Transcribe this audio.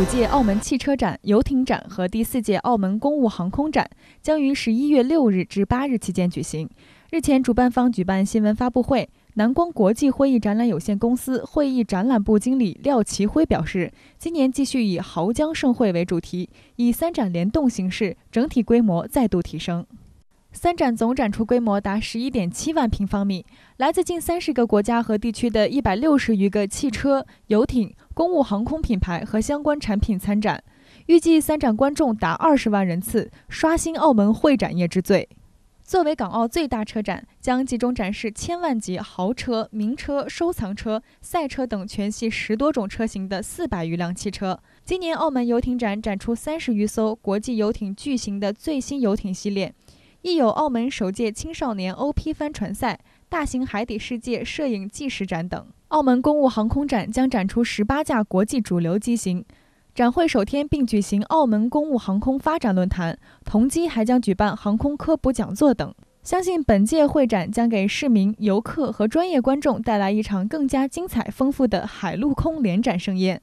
五届澳门汽车展、游艇展和第四届澳门公务航空展将于十一月六日至八日期间举行。日前，主办方举办新闻发布会，南光国际会议展览有限公司会议展览部经理廖奇辉表示，今年继续以濠江盛会为主题，以三展联动形式，整体规模再度提升。三展总展出规模达十一点七万平方米，来自近三十个国家和地区的一百六十余个汽车、游艇、公务、航空品牌和相关产品参展。预计三展观众达二十万人次，刷新澳门会展业之最。作为港澳最大车展，将集中展示千万级豪车、名车、收藏车、赛车等全系十多种车型的四百余辆汽车。今年澳门游艇展展出三十余艘国际游艇，巨型的最新游艇系列。亦有澳门首届青少年 OP 帆船赛、大型海底世界摄影纪实展等。澳门公务航空展将展出十八架国际主流机型，展会首天并举行澳门公务航空发展论坛，同机还将举办航空科普讲座等。相信本届会展将给市民、游客和专业观众带来一场更加精彩、丰富的海陆空联展盛宴。